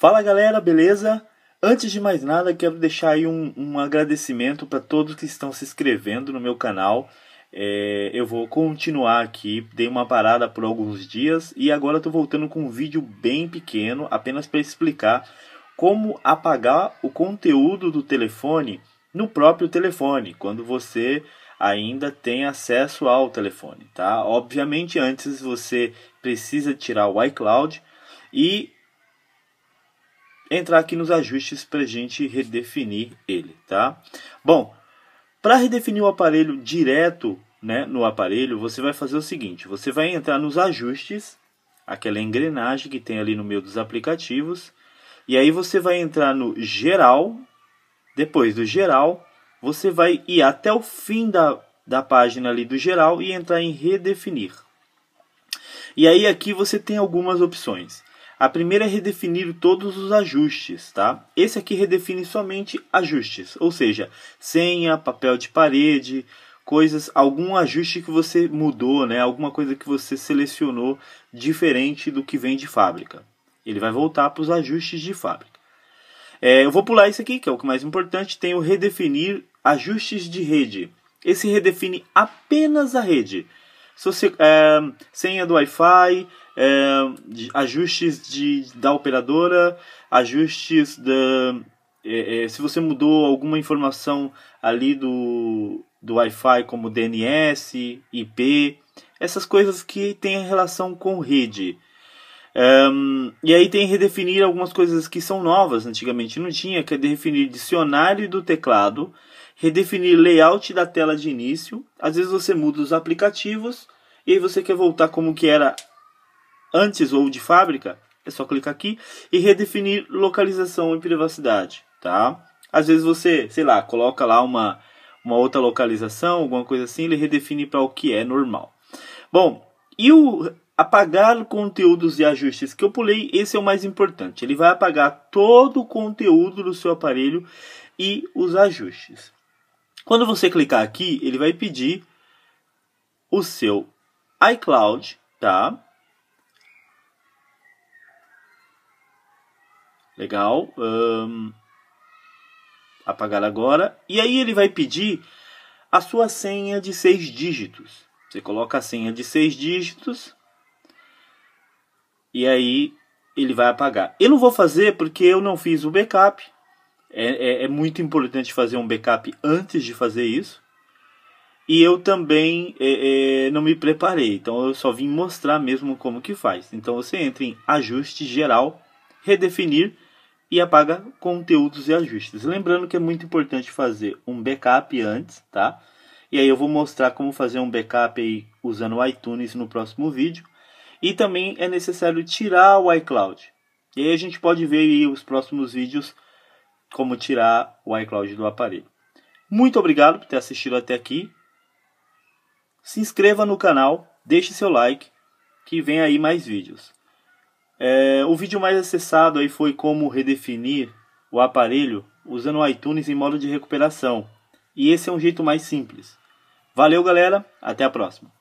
Fala galera, beleza? Antes de mais nada, quero deixar aí um, um agradecimento para todos que estão se inscrevendo no meu canal. É, eu vou continuar aqui, dei uma parada por alguns dias e agora estou voltando com um vídeo bem pequeno, apenas para explicar como apagar o conteúdo do telefone no próprio telefone, quando você ainda tem acesso ao telefone, tá? Obviamente, antes você precisa tirar o iCloud e entrar aqui nos ajustes para a gente redefinir ele, tá? Bom, para redefinir o aparelho direto né, no aparelho, você vai fazer o seguinte, você vai entrar nos ajustes, aquela engrenagem que tem ali no meio dos aplicativos, e aí você vai entrar no geral, depois do geral, você vai ir até o fim da, da página ali do geral e entrar em redefinir. E aí aqui você tem algumas opções. A primeira é redefinir todos os ajustes, tá? Esse aqui redefine somente ajustes, ou seja, senha, papel de parede, coisas, algum ajuste que você mudou, né? Alguma coisa que você selecionou diferente do que vem de fábrica. Ele vai voltar para os ajustes de fábrica. É, eu vou pular isso aqui, que é o que é mais importante, tem o redefinir ajustes de rede. Esse redefine apenas a rede. Se você, é, senha do Wi-Fi, é, ajustes de, da operadora, ajustes da. É, é, se você mudou alguma informação ali do, do Wi-Fi, como DNS, IP, essas coisas que têm relação com rede. Um, é, e aí tem redefinir algumas coisas que são novas, antigamente não tinha, que é definir dicionário do teclado, redefinir layout da tela de início, às vezes você muda os aplicativos, e aí você quer voltar como que era antes ou de fábrica, é só clicar aqui e redefinir localização e privacidade, tá? Às vezes você, sei lá, coloca lá uma, uma outra localização, alguma coisa assim, ele redefine para o que é normal. Bom, e o apagar conteúdos e ajustes que eu pulei, esse é o mais importante. Ele vai apagar todo o conteúdo do seu aparelho e os ajustes. Quando você clicar aqui, ele vai pedir o seu iCloud, tá? Legal. Um, apagar agora. E aí ele vai pedir a sua senha de seis dígitos. Você coloca a senha de seis dígitos. E aí ele vai apagar. Eu não vou fazer porque eu não fiz o backup. É, é, é muito importante fazer um backup antes de fazer isso. E eu também é, é não me preparei. Então eu só vim mostrar mesmo como que faz. Então você entra em ajuste geral, redefinir e apaga conteúdos e ajustes. Lembrando que é muito importante fazer um backup antes, tá? E aí eu vou mostrar como fazer um backup aí usando o iTunes no próximo vídeo. E também é necessário tirar o iCloud. E aí a gente pode ver aí os próximos vídeos como tirar o iCloud do aparelho. Muito obrigado por ter assistido até aqui. Se inscreva no canal, deixe seu like, que vem aí mais vídeos. É, o vídeo mais acessado aí foi como redefinir o aparelho usando o iTunes em modo de recuperação. E esse é um jeito mais simples. Valeu, galera. Até a próxima.